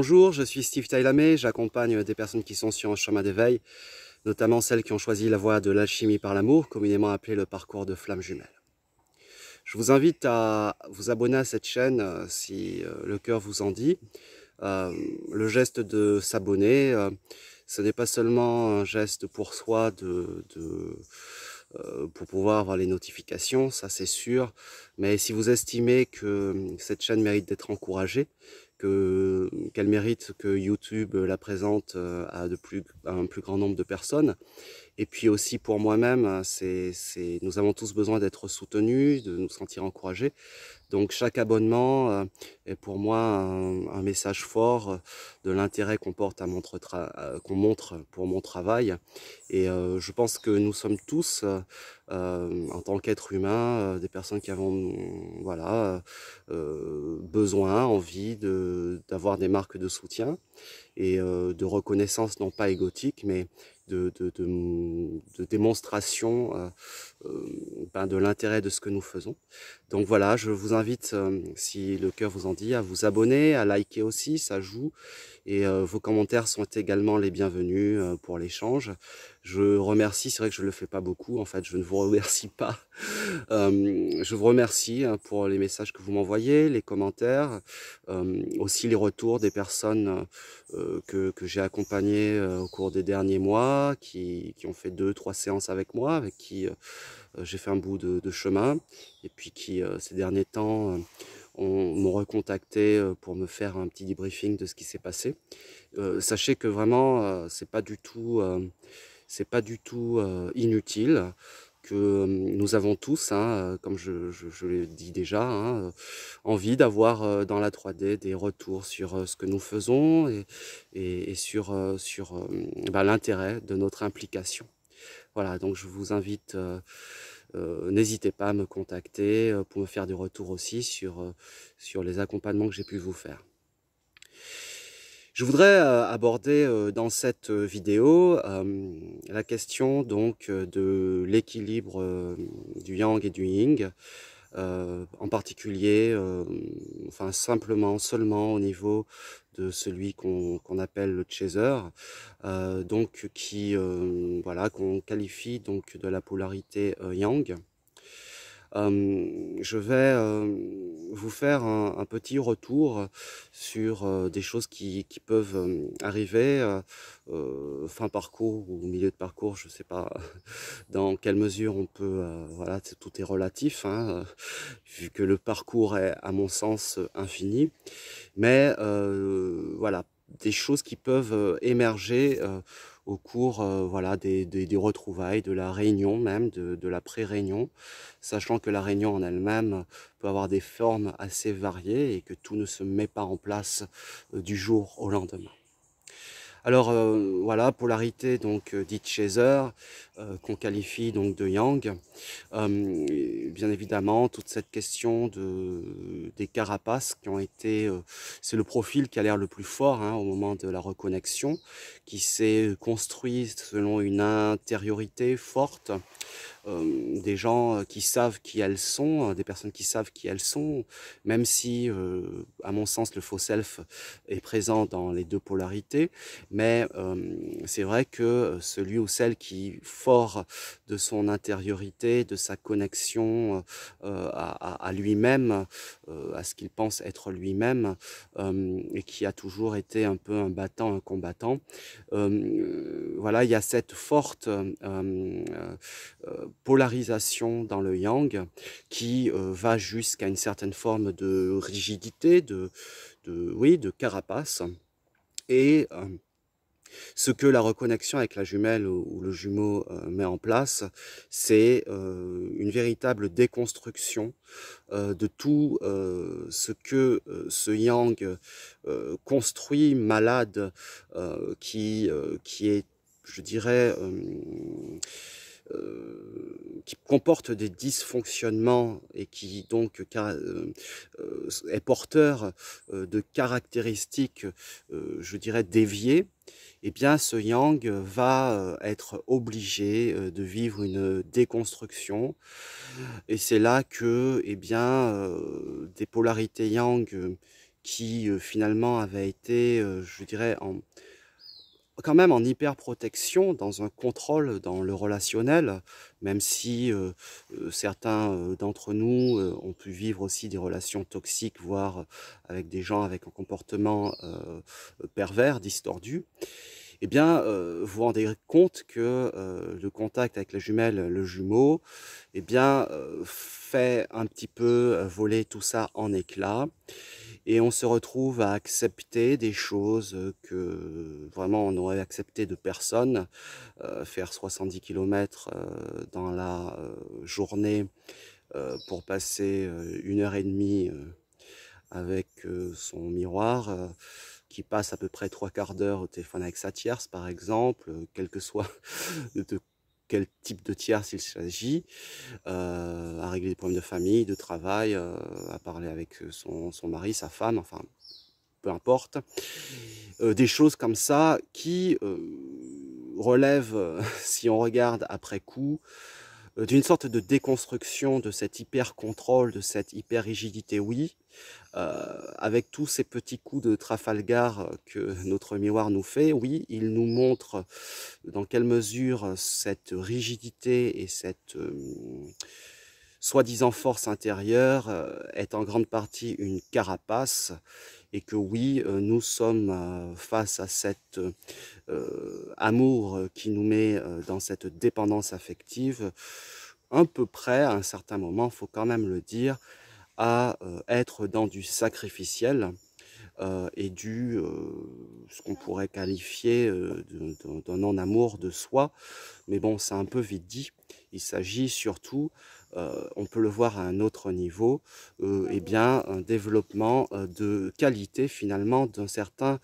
Bonjour, je suis Steve Tailamé, j'accompagne des personnes qui sont sur un chemin d'éveil, notamment celles qui ont choisi la voie de l'alchimie par l'amour, communément appelée le parcours de flamme jumelle. Je vous invite à vous abonner à cette chaîne euh, si euh, le cœur vous en dit. Euh, le geste de s'abonner, ce n'est pas seulement un geste pour soi de, pour pouvoir avoir les notifications, ça c'est sûr, mais si vous estimez que cette chaîne mérite d'être encouragée, qu'elle mérite que YouTube la présente euh, à un plus grand nombre de personnes et puis aussi pour moi-même, euh, c'est, nous avons tous besoin d'être soutenus, de nous sentir encouragés. Donc chaque abonnement euh, est pour moi un, message fort euh, de l'intérêt qu'on porte à montre qu'on montre pour mon travail. Et je pense que nous sommes tous, en tant qu'êtres humains, des personnes qui avons voilà besoin, envie d'avoir des marques de soutien et euh, de reconnaissance non pas égotique, mais de, de, de démonstration euh, euh, ben de l'intérêt de ce que nous faisons. Donc voilà, je vous invite, euh, si le cœur vous en dit, à vous abonner, à liker aussi, ça joue. Et euh, vos commentaires sont également les bienvenus pour l'échange. Je remercie, c'est vrai que je ne le fais pas beaucoup, en fait, je ne vous remercie pas. je vous remercie pour les messages que vous m'envoyez, les commentaires, aussi les retours des personnes que, j'ai accompagnées au cours des derniers mois, qui, qui ont fait deux, trois séances avec moi, avec qui euh, j'ai fait un bout de, chemin et puis qui euh, ces derniers temps euh, m'ont recontacté pour me faire un petit debriefing de ce qui s'est passé. sachez que vraiment c'est pas du tout c'est pas du tout inutile que nous avons tous, hein, comme je, je, l'ai dit déjà, hein, envie d'avoir dans la 3D des retours sur ce que nous faisons et, sur, sur bah, l'intérêt de notre implication. Voilà, donc je vous invite, euh, euh, n'hésitez pas à me contacter euh, pour me faire du retour aussi sur, sur les accompagnements que j'ai pu vous faire. Je voudrais aborder dans cette vidéo la question donc de l'équilibre du yang et du yin, en particulier, enfin simplement, seulement au niveau de celui qu'on appelle le chaser, euh, donc qui euh, voilà qu'on qualifie donc de la polarité euh, yang. Euh, je vais euh, vous faire un, petit retour sur euh, des choses qui, peuvent arriver fin parcours ou milieu de parcours, je ne sais pas dans quelle mesure on peut, voilà, tout est relatif, hein, vu que le parcours est à mon sens infini, mais voilà, des choses qui peuvent émerger au cours euh, voilà, des, des, des, retrouvailles, de la réunion même, de, de la pré-réunion, sachant que la réunion en elle-même peut avoir des formes assez variées et que tout ne se met pas en place euh, du jour au lendemain. Alors euh, voilà, polarité donc euh, dite Chaser, euh, qu'on qualifie donc de Yang. bien évidemment, toute cette question de, des carapaces qui ont été, c'est le profil qui a l'air le plus fort hein, au moment de la reconnexion, qui s'est construit selon une intériorité forte, euh, des gens euh, qui savent qui elles sont, hein, des personnes qui savent qui elles sont, même si, euh, à mon sens, le faux self est présent dans les deux polarités. Mais c'est vrai que celui ou celle qui, fort de son intériorité, de sa connexion à, à lui-même, à ce qu'il pense être lui-même, et qui a toujours été un peu un battant, un combattant, voilà, il y a cette forte polarisation dans le yang qui euh, va jusqu'à une certaine forme de rigidité, de, de oui, de carapace. Et euh, ce que la reconnexion avec la jumelle ou, le jumeau euh, met en place, c'est une véritable déconstruction de tout ce que ce yang construit, malade, qui, qui est, je dirais, euh, qui comporte des dysfonctionnements et qui donc euh, euh, est porteur de caractéristiques, je dirais, déviées, eh bien ce yang va être obligé de vivre une déconstruction. Et c'est là que eh bien, des polarités yang qui finalement avaient été, je dirais, en, quand même en hyper protection, dans un contrôle, dans le relationnel, même si euh, euh, certains euh, d'entre nous ont pu vivre aussi des relations toxiques, voire avec des gens avec un comportement pervers, distordu. Eh bien, vous vous rendez compte que le contact avec la jumelle, le jumeau, eh bien, fait un petit peu voler tout ça en éclats et on se retrouve à accepter des choses que vraiment on n'aurait accepté de personne. Euh, faire 70 km euh, dans la euh, journée pour passer une heure et demie avec son miroir, qui passe à peu près trois quarts d'heure au téléphone avec sa tierce par exemple, quel que soit de quel type de tiers il s'agit, euh, à régler des problèmes de famille, de travail, euh, à parler avec euh, son, mari, sa femme, enfin, peu importe. des choses comme ça qui relèvent, si on regarde après coup, d'une sorte de déconstruction de cet hyper-contrôle, de cette hyper-rigidité, oui, euh, avec tous ces petits coups de Trafalgar euh, que notre miroir nous fait, oui, il nous montre dans quelle mesure cette rigidité et cette euh, soi-disant force intérieure est en grande partie une carapace et que oui, nous sommes face à cet amour qui nous met dans cette dépendance affective, un peu près à un certain moment, il faut quand même le dire, à être dans du sacrificiel et du ce qu'on pourrait qualifier d'un en-amour de soi. Mais bon, c'est un peu vite dit. Il s'agit surtout, on peut le voir à un autre niveau, et eh bien, un développement de qualité finalement d'un certain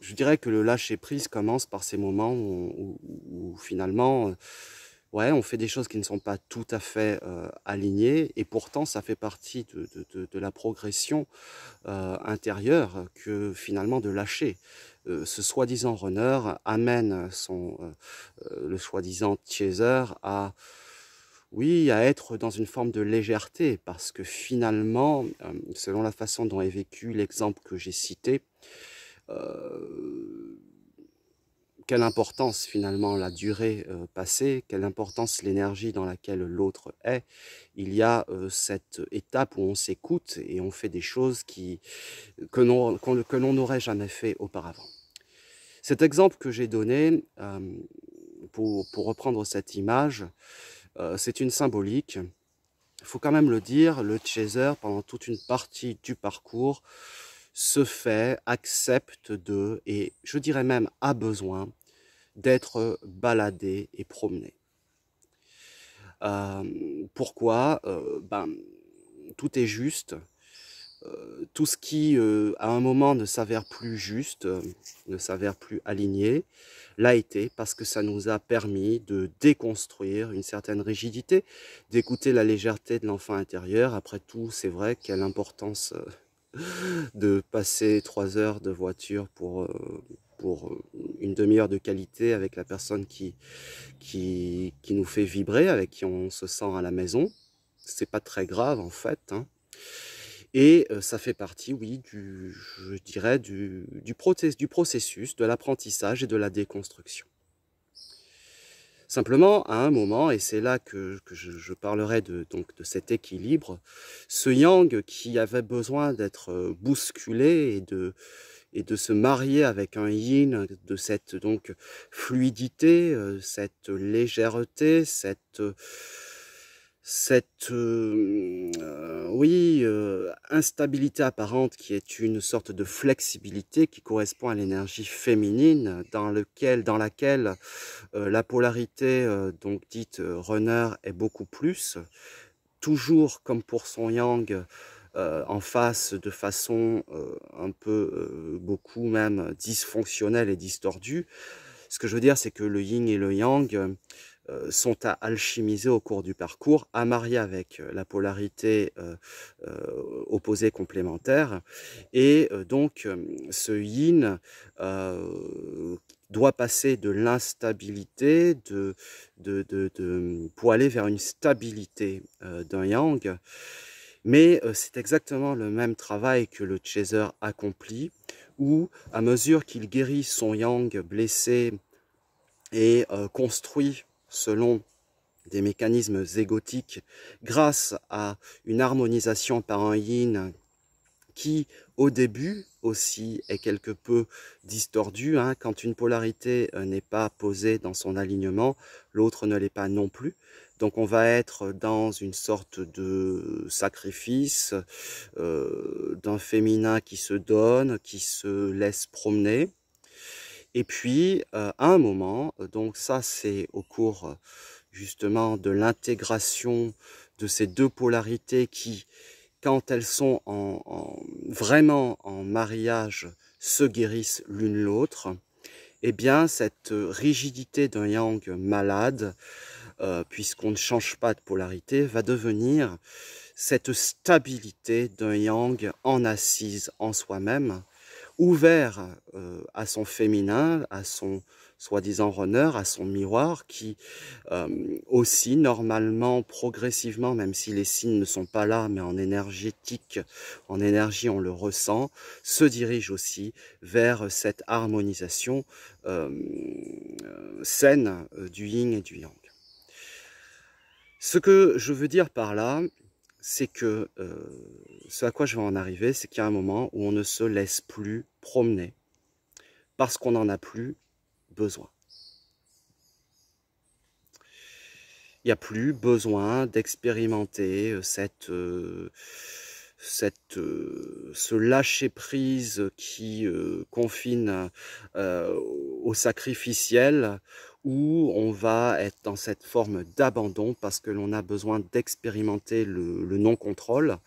je dirais que le lâcher prise commence par ces moments où finalement on fait des choses qui ne sont pas tout à fait euh, alignées, et pourtant ça fait partie de, la progression euh, intérieure que finalement de lâcher. Euh, ce soi-disant runner amène son, le soi-disant chaser à, oui, à être dans une forme de légèreté, parce que finalement, selon la façon dont est vécu l'exemple que j'ai cité, quelle importance finalement la durée euh, passée, quelle importance l'énergie dans laquelle l'autre est. Il y a euh, cette étape où on s'écoute et on fait des choses qui, que l'on n'aurait jamais fait auparavant. Cet exemple que j'ai donné, euh, pour, pour, reprendre cette image, c'est une symbolique. Il faut quand même le dire, le chaser, pendant toute une partie du parcours, se fait, accepte de, et je dirais même a besoin d'être baladé et promené. Euh, pourquoi euh, ben, Tout est juste. Euh, tout ce qui, à un moment, ne s'avère plus juste, ne s'avère plus aligné, l'a été parce que ça nous a permis de déconstruire une certaine rigidité, d'écouter la légèreté de l'enfant intérieur. Après tout, c'est vrai, quelle importance de passer trois heures de voiture pour, euh, pour euh, une demi-heure de qualité avec la personne qui, qui, qui, nous fait vibrer, avec qui on se sent à la maison. C'est pas très grave en fait. Hein. Et euh, ça fait partie, oui, je dirais, du, du, du processus de l'apprentissage et de la déconstruction. Simplement, à un moment, et c'est là que, je, parlerai de, donc, de cet équilibre, ce yang qui avait besoin d'être euh, bousculé et de, et de se marier avec un yin de cette donc fluidité, euh, cette légèreté, cette euh, cette euh, euh, oui, euh, instabilité apparente qui est une sorte de flexibilité qui correspond à l'énergie féminine dans, lequel, dans laquelle la polarité donc dite runner est beaucoup plus, toujours comme pour son yang, en face de façon un peu, beaucoup même dysfonctionnelle et distordue. Ce que je veux dire, c'est que le yin et le yang euh, sont à alchimiser au cours du parcours, à marier avec euh, la polarité euh, opposée complémentaire. Et donc, ce yin doit passer de l'instabilité, pour aller vers une stabilité d'un yang. Mais c'est exactement le même travail que le chaser accomplit, où à mesure qu'il guérit son yang blessé et construit selon des mécanismes égotiques grâce à une harmonisation par un yin qui, au début aussi, est quelque peu distordu hein. quand une polarité euh, n'est pas posée dans son alignement, l'autre ne l'est pas non plus. Donc on va être dans une sorte de sacrifice, euh, d'un féminin qui se donne, qui se laisse promener, et puis, euh, à un moment, euh, donc ça c'est au cours euh, justement de l'intégration de ces deux polarités qui, quand elles sont vraiment en mariage, se guérissent l'une l'autre, eh bien cette rigidité d'un yang malade, puisqu'on ne change pas de polarité, va devenir cette stabilité d'un yang en assise en soi-même, ouvert euh, à son féminin, à son soi-disant runner, à son miroir, qui euh, aussi normalement, progressivement, même si les signes ne sont pas là, mais en énergétique, en énergie on le ressent, se dirige aussi vers cette harmonisation euh, saine euh, du yin et du yang. Ce que je veux dire par là, c'est que euh, ce à quoi je vais en arriver, c'est qu'il y a un moment où on ne se laisse plus promener parce qu'on n'en a plus besoin. Il n'y a plus besoin d'expérimenter euh, cette, euh, cette, ce lâcher-prise qui confine au sacrificiel où on va être dans cette forme d'abandon parce que l'on a besoin d'expérimenter le, non-contrôle.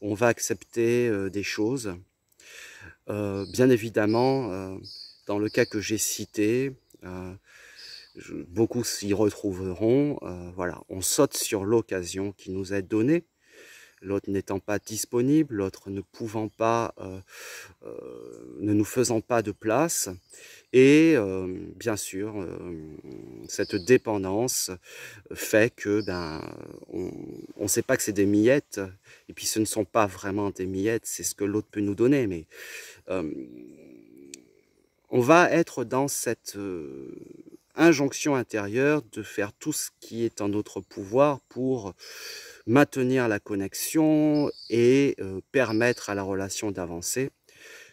On va accepter euh, des choses. Euh, bien évidemment, euh, dans le cas que j'ai cité, beaucoup s'y retrouveront. voilà, on saute sur l'occasion qui nous est donnée l'autre n'étant pas disponible, l'autre ne pouvant pas, euh, euh, ne nous faisant pas de place, et euh, bien sûr cette dépendance fait que ben on ne sait pas que c'est des miettes et puis ce ne sont pas vraiment des miettes, c'est ce que l'autre peut nous donner, mais on va être dans cette injonction intérieure de faire tout ce qui est en notre pouvoir pour maintenir la connexion et euh, permettre à la relation d'avancer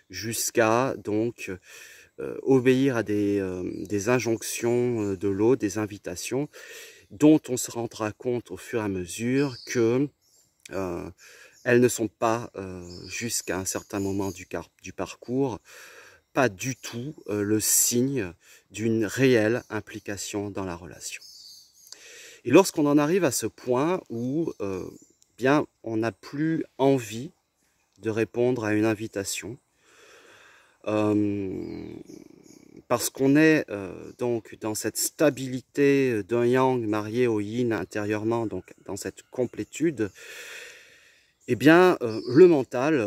jusqu'à donc euh, obéir à des, euh, injonctions de l'eau, des invitations dont on se rendra compte au fur et à mesure que elles ne sont pas jusqu'à un certain moment du, du parcours pas du tout euh, le signe d'une réelle implication dans la relation. Et lorsqu'on en arrive à ce point où euh, bien, on n'a plus envie de répondre à une invitation, euh, parce qu'on est donc dans cette stabilité d'un yang marié au yin intérieurement, donc dans cette complétude, et eh bien, le mental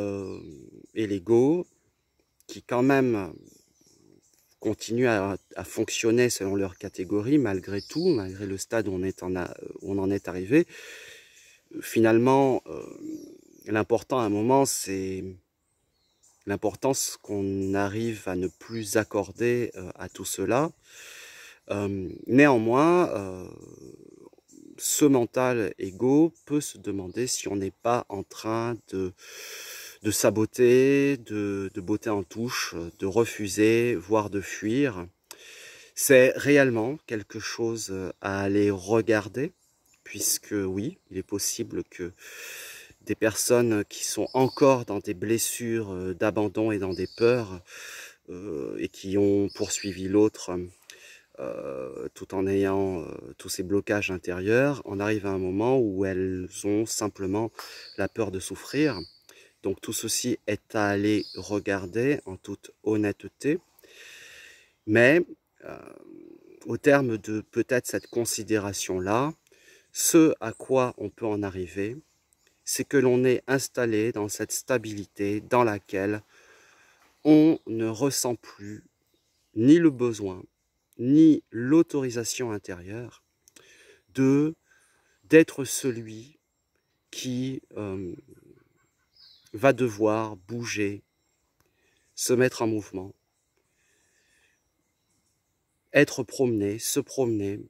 et l'ego qui quand même continuent à, fonctionner selon leur catégorie, malgré tout, malgré le stade où on, est en, a, on en est arrivé. Finalement, euh, l'important à un moment, c'est l'importance qu'on arrive à ne plus accorder euh, à tout cela. Euh, néanmoins, ce mental égo peut se demander si on n'est pas en train de de saboter, de, de botter en touche, de refuser, voire de fuir. C'est réellement quelque chose à aller regarder, puisque oui, il est possible que des personnes qui sont encore dans des blessures euh, d'abandon et dans des peurs, euh, et qui ont poursuivi l'autre euh, tout en ayant tous ces blocages intérieurs, on arrive à un moment où elles ont simplement la peur de souffrir donc tout ceci est à aller regarder en toute honnêteté. Mais euh, au terme de peut-être cette considération-là, ce à quoi on peut en arriver, c'est que l'on est installé dans cette stabilité dans laquelle on ne ressent plus ni le besoin, ni l'autorisation intérieure de d'être celui qui euh, va devoir bouger, se mettre en mouvement, être promené, se promener,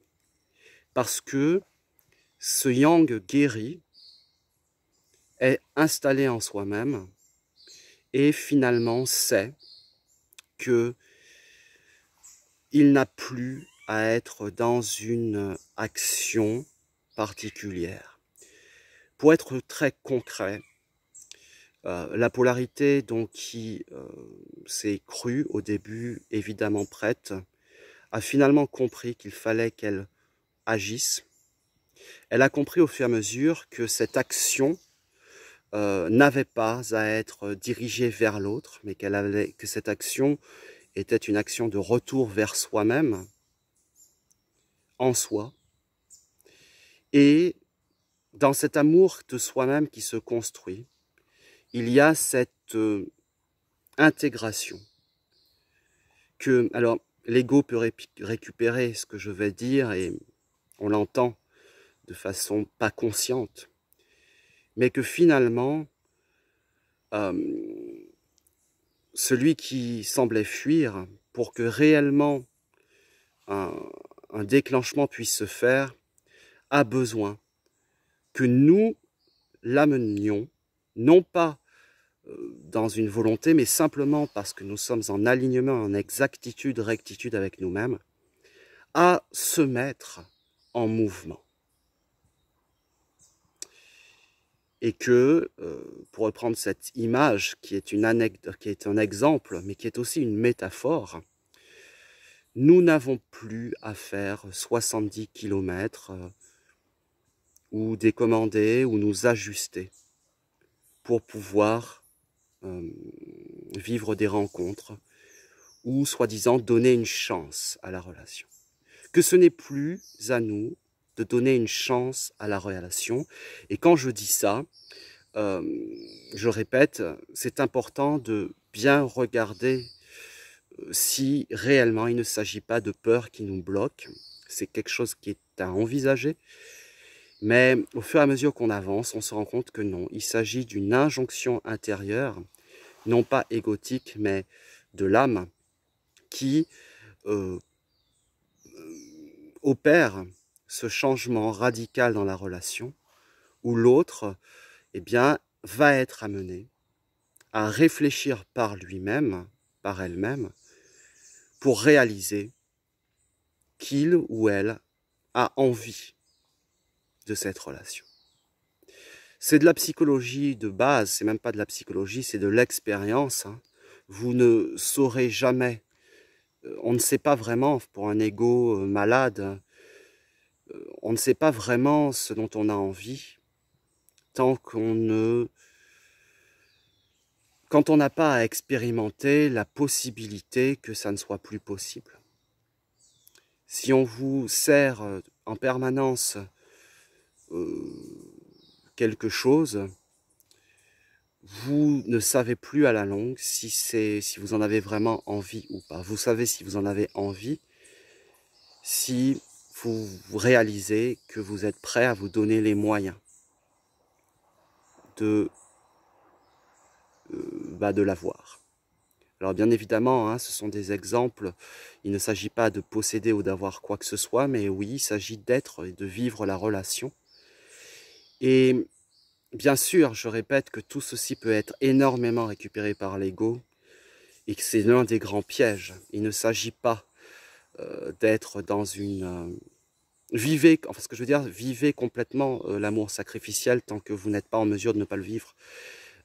parce que ce yang guéri est installé en soi-même et finalement sait que il n'a plus à être dans une action particulière. Pour être très concret, euh, la polarité, donc, qui euh, s'est crue au début, évidemment prête, a finalement compris qu'il fallait qu'elle agisse. Elle a compris au fur et à mesure que cette action euh, n'avait pas à être dirigée vers l'autre, mais qu'elle avait, que cette action était une action de retour vers soi-même, en soi. Et dans cet amour de soi-même qui se construit, il y a cette euh, intégration que, alors, l'ego peut récupérer ce que je vais dire et on l'entend de façon pas consciente, mais que finalement, euh, celui qui semblait fuir, pour que réellement un, un déclenchement puisse se faire, a besoin que nous l'amenions, non pas dans une volonté, mais simplement parce que nous sommes en alignement, en exactitude, rectitude avec nous-mêmes, à se mettre en mouvement. et que, euh, pour reprendre cette image qui est, une anecdote, qui est un exemple, mais qui est aussi une métaphore, nous n'avons plus à faire 70 km euh, ou décommander ou nous ajuster pour pouvoir euh, vivre des rencontres ou soi-disant donner une chance à la relation. Que ce n'est plus à nous de donner une chance à la relation. Et quand je dis ça, euh, je répète, c'est important de bien regarder euh, si réellement il ne s'agit pas de peur qui nous bloque. C'est quelque chose qui est à envisager. Mais au fur et à mesure qu'on avance, on se rend compte que non, il s'agit d'une injonction intérieure, non pas égotique, mais de l'âme, qui euh, opère ce changement radical dans la relation, où l'autre eh bien, va être amené à réfléchir par lui-même, par elle-même, pour réaliser qu'il ou elle a envie de cette relation. C'est de la psychologie de base, c'est même pas de la psychologie, c'est de l'expérience. Hein. Vous ne saurez jamais, euh, on ne sait pas vraiment, pour un ego euh, malade, hein, euh, on ne sait pas vraiment ce dont on a envie, tant qu'on ne... Quand on n'a pas à expérimenter la possibilité que ça ne soit plus possible. Si on vous sert en permanence euh, quelque chose, vous ne savez plus à la longue si, si vous en avez vraiment envie ou pas. Vous savez si vous en avez envie, si vous réalisez que vous êtes prêt à vous donner les moyens de, euh, bah, de l'avoir. Alors bien évidemment, hein, ce sont des exemples, il ne s'agit pas de posséder ou d'avoir quoi que ce soit, mais oui, il s'agit d'être et de vivre la relation et bien sûr, je répète que tout ceci peut être énormément récupéré par l'ego et que c'est l'un des grands pièges. Il ne s'agit pas euh, d'être dans une... Euh, vivez, enfin ce que je veux dire, vivez complètement euh, l'amour sacrificiel tant que vous n'êtes pas en mesure de ne pas le vivre.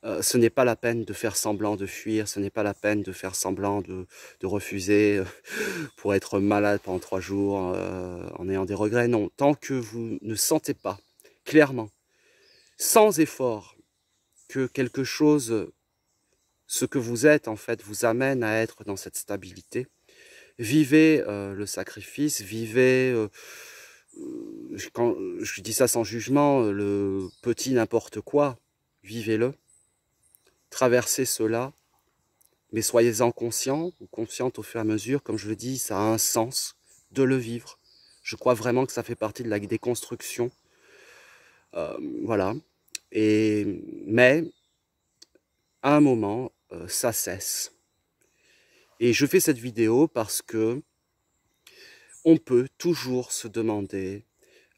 ce n'est pas la peine de faire semblant de fuir, ce n'est pas la peine de faire semblant de, refuser pour être malade pendant trois jours en ayant des regrets. Non, tant que vous ne sentez pas clairement sans effort que quelque chose, ce que vous êtes en fait, vous amène à être dans cette stabilité. Vivez euh, le sacrifice, vivez, euh, euh, quand je dis ça sans jugement, le petit n'importe quoi, vivez-le, traversez cela, mais soyez-en conscient ou consciente au fur et à mesure, comme je le dis, ça a un sens de le vivre. Je crois vraiment que ça fait partie de la déconstruction, euh, voilà. Et, mais à un moment, euh, ça cesse. Et je fais cette vidéo parce que on peut toujours se demander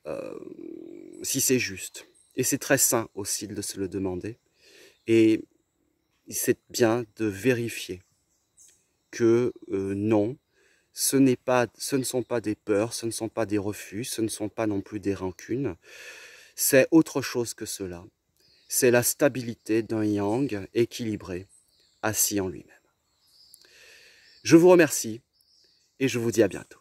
euh, si c'est juste. Et c'est très sain aussi de se le demander. Et c'est bien de vérifier que non, ce, n'est pas, ce ne sont pas des peurs, ce ne sont pas des refus, ce ne sont pas non plus des rancunes c'est autre chose que cela. C'est la stabilité d'un yang équilibré, assis en lui-même. Je vous remercie et je vous dis à bientôt.